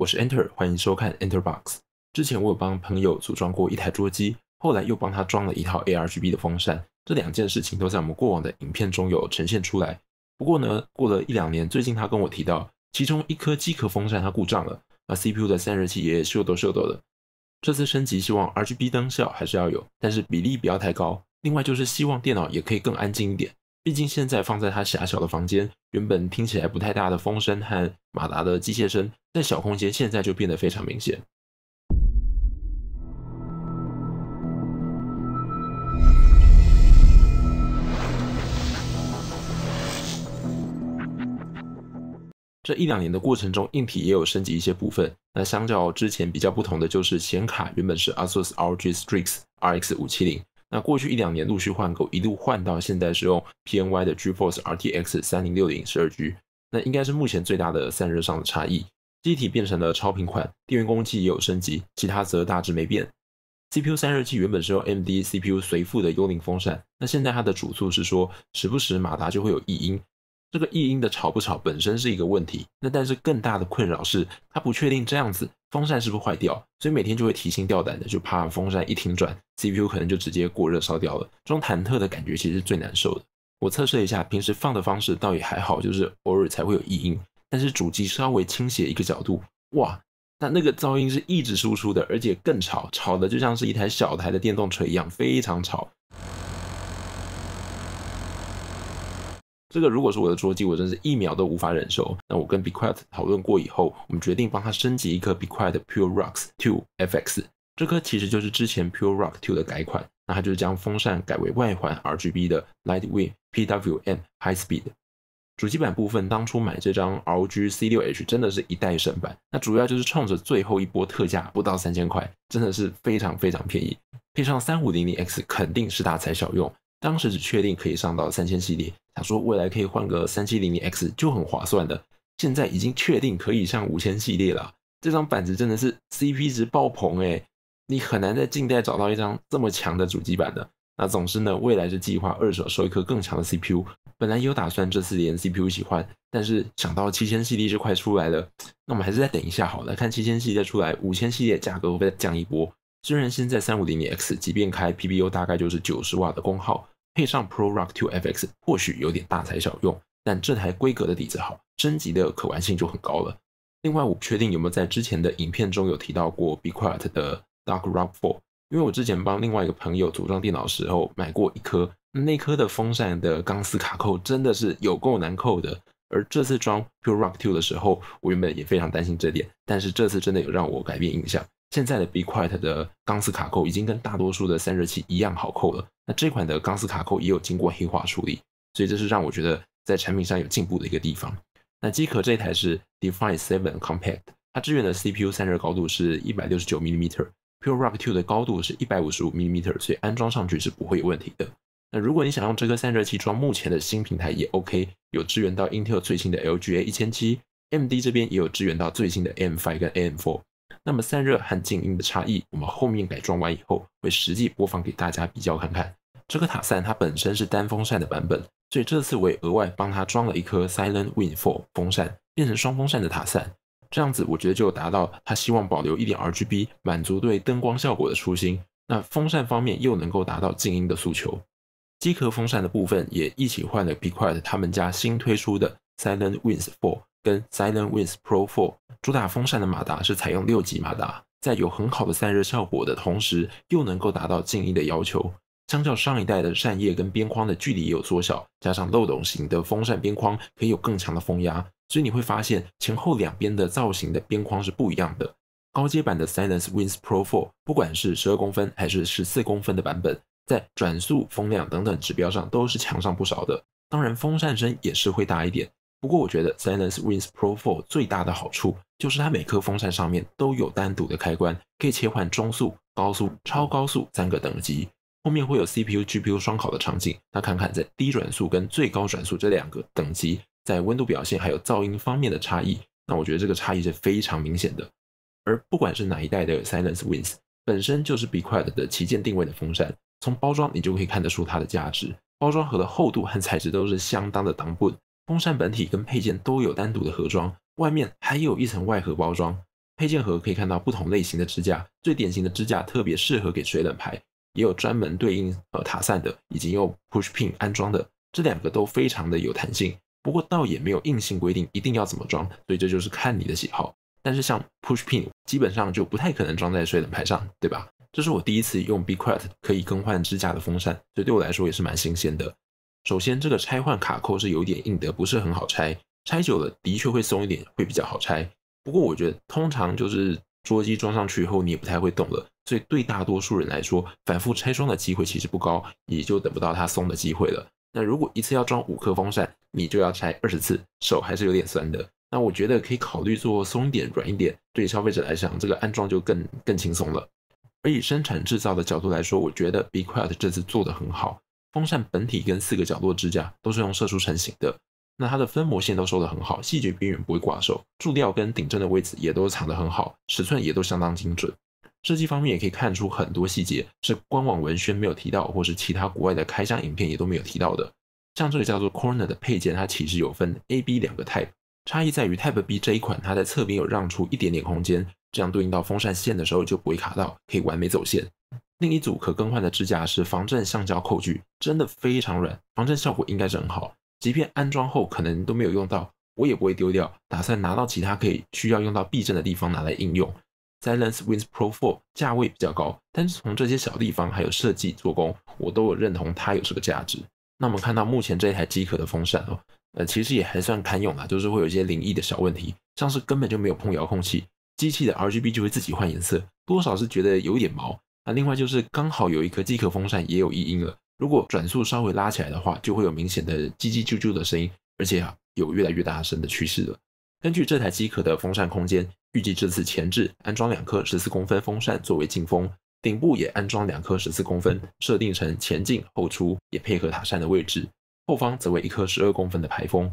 我是 Enter，欢迎收看 Enterbox。之前我有帮朋友组装过一台桌机，后来又帮他装了一套 a RGB 的风扇，这两件事情都在我们过往的影片中有呈现出来。不过呢，过了一两年，最近他跟我提到，其中一颗机壳风扇它故障了，而 CPU 的散热器也锈逗锈逗的。这次升级希望 RGB 灯效还是要有，但是比例不要太高。另外就是希望电脑也可以更安静一点，毕竟现在放在他狭小的房间，原本听起来不太大的风声和马达的机械声。但小空间，现在就变得非常明显。这一两年的过程中，硬体也有升级一些部分。那相较之前比较不同的就是显卡，原本是 ASUS ROG Strix RX 五七零，那过去一两年陆续换购，一路换到现在是用 PNY 的 GeForce RTX 三零六零十二 G，那应该是目前最大的散热上的差异。机体变成了超频款，电源功绩也有升级，其他则大致没变。CPU 散热器原本是用 m d CPU 随附的幽灵风扇，那现在它的主诉是说，时不时马达就会有异音。这个异音的吵不吵本身是一个问题，那但是更大的困扰是，他不确定这样子风扇是不是坏掉，所以每天就会提心吊胆的，就怕风扇一停转，CPU 可能就直接过热烧掉了。这种忐忑的感觉其实是最难受的。我测试一下平时放的方式，倒也还好，就是偶尔才会有异音。但是主机稍微倾斜一个角度，哇，那那个噪音是一直输出的，而且更吵，吵的就像是一台小台的电动锤一样，非常吵。这个如果是我的桌机，我真是一秒都无法忍受。那我跟 Be Quiet 讨论过以后，我们决定帮他升级一颗 Be Quiet Pure Rock s 2 FX，这颗其实就是之前 Pure Rock 2的改款，那它就是将风扇改为外环 RGB 的 l i g h t w e i h t PWM High Speed。主机板部分，当初买这张 ROG C6H 真的是一代神版，那主要就是冲着最后一波特价不到三千块，真的是非常非常便宜。配上三五零零 X，肯定是大材小用。当时只确定可以上到三千系列，想说未来可以换个三七零零 X 就很划算的。现在已经确定可以上五千系列了，这张板子真的是 CP 值爆棚哎，你很难在近代找到一张这么强的主机板的。那总之呢，未来是计划二手收一颗更强的 CPU，本来有打算这次连 CPU 一起换，但是想到七千系列就快出来了，那我们还是再等一下好了，看七千系列出来，五千系列价格会再降一波。虽然现在三五零零 X 即便开 PBO 大概就是九十瓦的功耗，配上 Pro Rock 2 FX 或许有点大材小用，但这台规格的底子好，升级的可玩性就很高了。另外，我不确定有没有在之前的影片中有提到过 Be Quiet 的 Dark Rock 4。因为我之前帮另外一个朋友组装电脑时候买过一颗，那颗的风扇的钢丝卡扣真的是有够难扣的。而这次装 p u r e r o c k Two 的时候，我原本也非常担心这点，但是这次真的有让我改变印象。现在的 BeQuiet 的钢丝卡扣已经跟大多数的散热器一样好扣了。那这款的钢丝卡扣也有经过黑化处理，所以这是让我觉得在产品上有进步的一个地方。那机壳这台是 Define Seven Compact，它支援的 CPU 散热高度是169毫米。PureRock Two 的高度是155 m 米，所以安装上去是不会有问题的。那如果你想用这个散热器装目前的新平台也 OK，有支援到 Intel 最新的 l g a 1 0 0 m d 这边也有支援到最新的 AM5 跟 AM4。那么散热和静音的差异，我们后面改装完以后会实际播放给大家比较看看。这个塔扇它本身是单风扇的版本，所以这次我也额外帮它装了一颗 SilentWin4 风扇，变成双风扇的塔扇。这样子，我觉得就达到他希望保留一点 RGB，满足对灯光效果的初心。那风扇方面又能够达到静音的诉求。机壳风扇的部分也一起换了 Be Quiet 他们家新推出的 Silent Wings 4跟 Silent Wings Pro 4。主打风扇的马达是采用六级马达，在有很好的散热效果的同时，又能够达到静音的要求。相较上一代的扇叶跟边框的距离有缩小，加上漏斗型的风扇边框，可以有更强的风压。所以你会发现前后两边的造型的边框是不一样的。高阶版的 Silence w i n s Pro 4，不管是十二公分还是十四公分的版本，在转速、风量等等指标上都是强上不少的。当然，风扇声也是会大一点。不过，我觉得 Silence w i n s Pro 4最大的好处就是它每颗风扇上面都有单独的开关，可以切换中速、高速、超高速三个等级。后面会有 CPU、GPU 双烤的场景，那看看在低转速跟最高转速这两个等级。在温度表现还有噪音方面的差异，那我觉得这个差异是非常明显的。而不管是哪一代的 Silence w i n s 本身就是 Be Quiet 的旗舰定位的风扇，从包装你就可以看得出它的价值。包装盒的厚度和材质都是相当的挡不风扇本体跟配件都有单独的盒装，外面还有一层外盒包装。配件盒可以看到不同类型的支架，最典型的支架特别适合给水冷排，也有专门对应呃塔扇的，以及用 Push Pin 安装的，这两个都非常的有弹性。不过倒也没有硬性规定一定要怎么装，所以这就是看你的喜好。但是像 push pin 基本上就不太可能装在水冷排上，对吧？这是我第一次用 Be Quiet 可以更换支架的风扇，所以对我来说也是蛮新鲜的。首先，这个拆换卡扣是有点硬的，不是很好拆。拆久了的确会松一点，会比较好拆。不过我觉得通常就是桌机装上去以后你也不太会动了，所以对大多数人来说，反复拆装的机会其实不高，也就等不到它松的机会了。那如果一次要装五颗风扇，你就要拆二十次，手还是有点酸的。那我觉得可以考虑做松一点、软一点，对消费者来讲，这个安装就更更轻松了。而以生产制造的角度来说，我觉得 Be Quiet 这次做的很好，风扇本体跟四个角落支架都是用射出成型的，那它的分模线都收得很好，细节边缘不会挂手，柱料跟顶针的位置也都藏得很好，尺寸也都相当精准。设计方面也可以看出很多细节，是官网文宣没有提到，或是其他国外的开箱影片也都没有提到的。像这个叫做 Corner 的配件，它其实有分 A、B 两个 Type，差异在于 Type B 这一款，它在侧边有让出一点点空间，这样对应到风扇线的时候就不会卡到，可以完美走线。另一组可更换的支架是防震橡胶扣具，真的非常软，防震效果应该是很好。即便安装后可能都没有用到，我也不会丢掉，打算拿到其他可以需要用到避震的地方拿来应用。Silence Wins Pro 4价位比较高，但是从这些小地方还有设计做工，我都有认同它有这个价值。那我们看到目前这一台机壳的风扇哦，呃，其实也还算堪用啊，就是会有一些灵异的小问题，像是根本就没有碰遥控器，机器的 RGB 就会自己换颜色，多少是觉得有点毛。那另外就是刚好有一颗机壳风扇也有异音了，如果转速稍微拉起来的话，就会有明显的叽叽啾啾的声音，而且有越来越大声的趋势了。根据这台机壳的风扇空间，预计这次前置安装两颗十四公分风扇作为进风，顶部也安装两颗十四公分，设定成前进后出，也配合塔扇的位置。后方则为一颗十二公分的排风。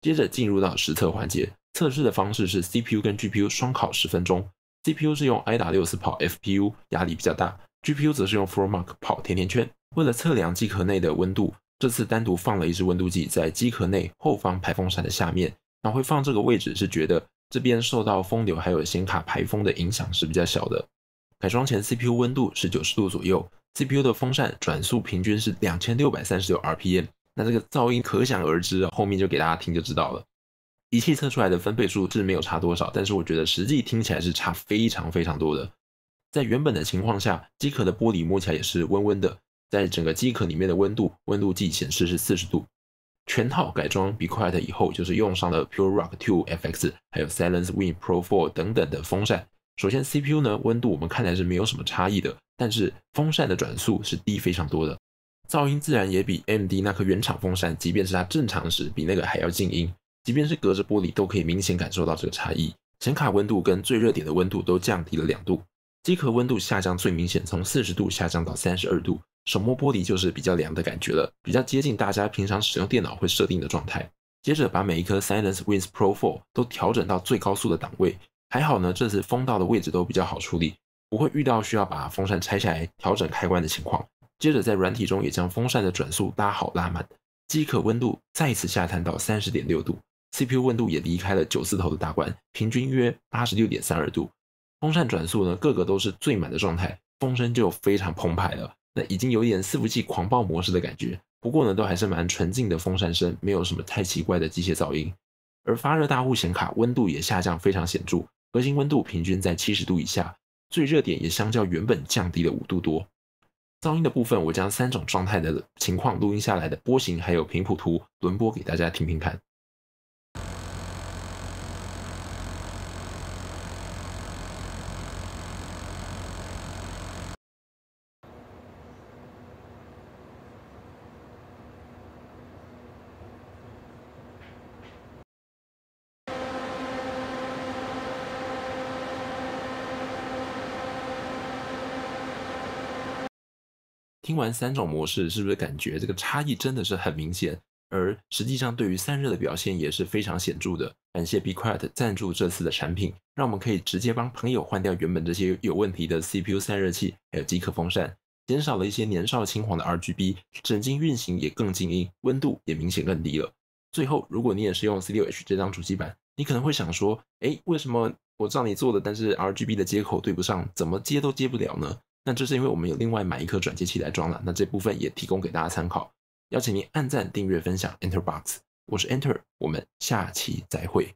接着进入到实测环节，测试的方式是 CPU 跟 GPU 双烤十分钟。CPU 是用 i 六四跑 f p u 压力比较大。GPU 则是用 f o r m a r k 跑甜甜圈。为了测量机壳内的温度，这次单独放了一只温度计在机壳内后方排风扇的下面。那会放这个位置是觉得这边受到风流还有显卡排风的影响是比较小的。改装前 CPU 温度是九十度左右，CPU 的风扇转速平均是两千六百三十六 RPM，那这个噪音可想而知。后面就给大家听就知道了。仪器测出来的分贝数是没有差多少，但是我觉得实际听起来是差非常非常多的。在原本的情况下，机壳的玻璃摸起来也是温温的，在整个机壳里面的温度，温度计显示是四十度。全套改装 Be Quiet 以后，就是用上了 Pure Rock 2 FX，还有 Silence Win Pro 4等等的风扇。首先 CPU 呢温度我们看来是没有什么差异的，但是风扇的转速是低非常多的，噪音自然也比 MD 那颗原厂风扇，即便是它正常时比那个还要静音，即便是隔着玻璃都可以明显感受到这个差异。显卡温度跟最热点的温度都降低了两度，机壳温度下降最明显，从四十度下降到三十二度。手摸玻璃就是比较凉的感觉了，比较接近大家平常使用电脑会设定的状态。接着把每一颗 Silence Winds Pro 4都调整到最高速的档位，还好呢，这次风道的位置都比较好处理，不会遇到需要把风扇拆下来调整开关的情况。接着在软体中也将风扇的转速拉好拉满，机壳温度再次下探到三十点六度，CPU 温度也离开了九字头的大关，平均约八十六点三二度，风扇转速呢个个都是最满的状态，风声就非常澎湃了。那已经有点四伏器狂暴模式的感觉，不过呢，都还是蛮纯净的风扇声，没有什么太奇怪的机械噪音。而发热大户显卡温度也下降非常显著，核心温度平均在七十度以下，最热点也相较原本降低了五度多。噪音的部分，我将三种状态的情况录音下来的波形还有频谱图轮播给大家听听看。听完三种模式，是不是感觉这个差异真的是很明显？而实际上，对于散热的表现也是非常显著的。感谢 Be Quiet 赞助这次的产品，让我们可以直接帮朋友换掉原本这些有问题的 CPU 散热器，还有机壳风扇，减少了一些年少轻狂的 RGB，整机运行也更静音，温度也明显更低了。最后，如果你也是用 C6H 这张主机板，你可能会想说：，哎，为什么我照你做的，但是 RGB 的接口对不上，怎么接都接不了呢？那这是因为我们有另外买一颗转接器来装了，那这部分也提供给大家参考。邀请您按赞、订阅、分享。Enter Box，我是 Enter，我们下期再会。